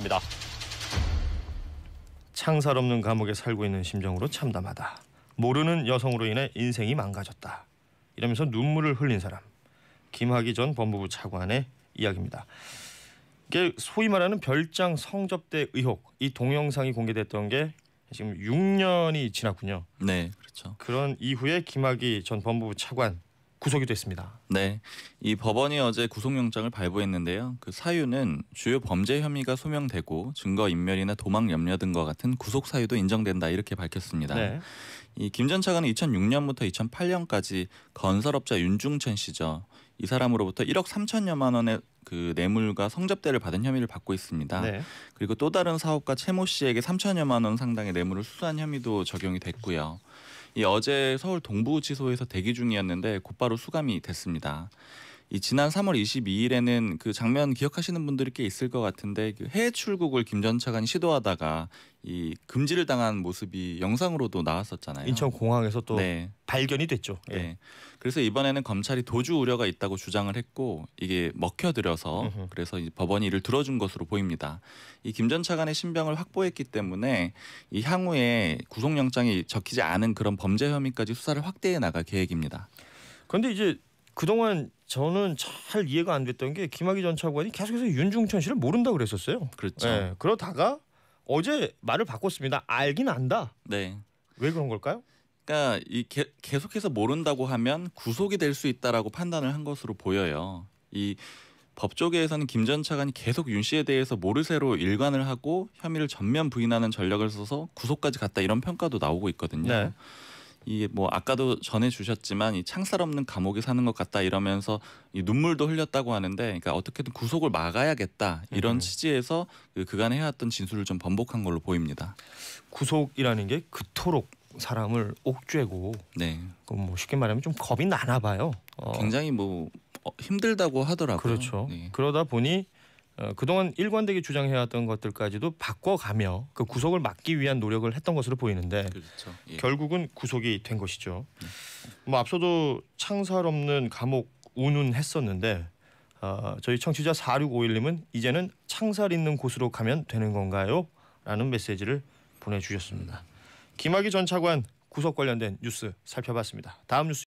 있습니다. 창살 없는 감옥에 살고 있는 심정으로 참담하다. 모르는 여성으로 인해 인생이 망가졌다. 이러면서 눈물을 흘린 사람. 김학의 전 법무부 차관의 이야기입니다. 이게 소위 말하는 별장 성접대 의혹 이 동영상이 공개됐던 게 지금 6년이 지났군요. 네, 그렇죠. 그런 이후에 김학의 전 법무부 차관 구속이 됐습니다. 네, 이 법원이 어제 구속영장을 발부했는데요. 그 사유는 주요 범죄 혐의가 소명되고 증거 인멸이나 도망 염려 등과 같은 구속 사유도 인정된다 이렇게 밝혔습니다. 네. 이김전 차관은 2006년부터 2008년까지 건설업자 윤중천 씨죠. 이 사람으로부터 1억 3천여만 원의 그 뇌물과 성접대를 받은 혐의를 받고 있습니다. 네. 그리고 또 다른 사업가 최모 씨에게 3천여만 원 상당의 뇌물을 수수한 혐의도 적용이 됐고요. 이 어제 서울 동부지소에서 대기 중이었는데 곧바로 수감이 됐습니다. 이 지난 3월 22일에는 그 장면 기억하시는 분들이 꽤 있을 것 같은데 그 해외 출국을 김 전 차관이 시도하다가 이 금지를 당한 모습이 영상으로도 나왔었잖아요. 인천 공항에서 또 네. 발견이 됐죠. 예. 네. 예. 그래서 이번에는 검찰이 도주 우려가 있다고 주장을 했고 이게 먹혀들여서 그래서 법원이 이를 들어준 것으로 보입니다. 이김전 차관의 신병을 확보했기 때문에 이 향후에 구속영장이 적히지 않은 그런 범죄 혐의까지 수사를 확대해 나갈 계획입니다. 그런데 이제 그동안 저는 잘 이해가 안 됐던 게 김학의 전 차관이 계속해서 윤중천 씨를 모른다 그랬었어요. 그렇죠. 네, 그러다가 어제 말을 바꿨습니다. 알긴 안다. 네. 왜 그런 걸까요? 그러니까 이 게, 계속해서 모른다고 하면 구속이 될 수 있다라고 판단을 한 것으로 보여요. 이 법조계에서는 김 전 차관이 계속 윤 씨에 대해서 모르쇠로 일관을 하고 혐의를 전면 부인하는 전략을 써서 구속까지 갔다 이런 평가도 나오고 있거든요. 네. 이게 뭐 아까도 전해 주셨지만 이 창살 없는 감옥에 사는 것 같다 이러면서 이 눈물도 흘렸다고 하는데 그러니까 어떻게든 구속을 막아야겠다 이런 음. 취지에서 그 그간 해왔던 진술을 좀 번복한 걸로 보입니다. 구속이라는 게 그토록 사람을 옥죄고 네. 그뭐 쉽게 말하면 좀 겁이 나나 봐요. 어. 굉장히 뭐 어, 힘들다고 하더라고요. 그렇죠. 네. 그러다 보니 어, 그동안 일관되게 주장해왔던 것들까지도 바꿔가며 그 구속을 막기 위한 노력을 했던 것으로 보이는데 그렇죠. 예. 결국은 구속이 된 것이죠. 네. 뭐 앞서도 창살 없는 감옥 운운 했었는데 어, 저희 청취자 4651님은 이제는 창살 있는 곳으로 가면 되는 건가요? 라는 메시지를 보내주셨습니다. 김학의 전 차관 구속 관련된 뉴스 살펴봤습니다. 다음 뉴스